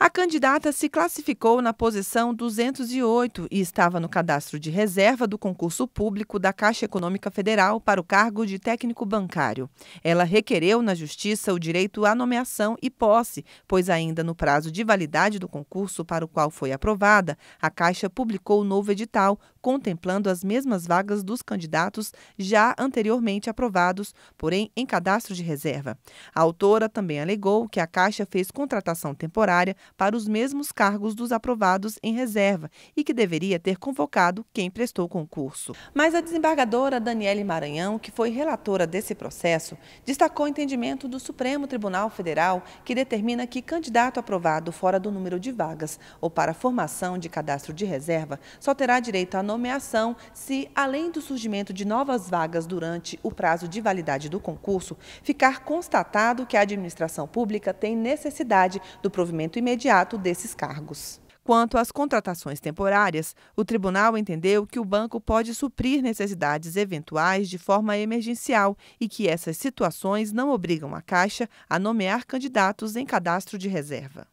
A candidata se classificou na posição 208 e estava no cadastro de reserva do concurso público da Caixa Econômica Federal para o cargo de técnico bancário. Ela requereu na Justiça o direito à nomeação e posse, pois ainda no prazo de validade do concurso para o qual foi aprovada, a Caixa publicou o novo edital contemplando as mesmas vagas dos candidatos já anteriormente aprovados, porém em cadastro de reserva. A autora também alegou que a Caixa fez contratação temporária para os mesmos cargos dos aprovados em reserva e que deveria ter convocado quem prestou concurso. Mas a desembargadora Daniele Maranhão, que foi relatora desse processo, destacou o entendimento do Supremo Tribunal Federal que determina que candidato aprovado fora do número de vagas ou para formação de cadastro de reserva só terá direito à nomeação se, além do surgimento de novas vagas durante o prazo de validade do concurso, ficar constatado que a administração pública tem necessidade do provimento imediato imediato desses cargos. Quanto às contratações temporárias, o tribunal entendeu que o banco pode suprir necessidades eventuais de forma emergencial e que essas situações não obrigam a Caixa a nomear candidatos em cadastro de reserva.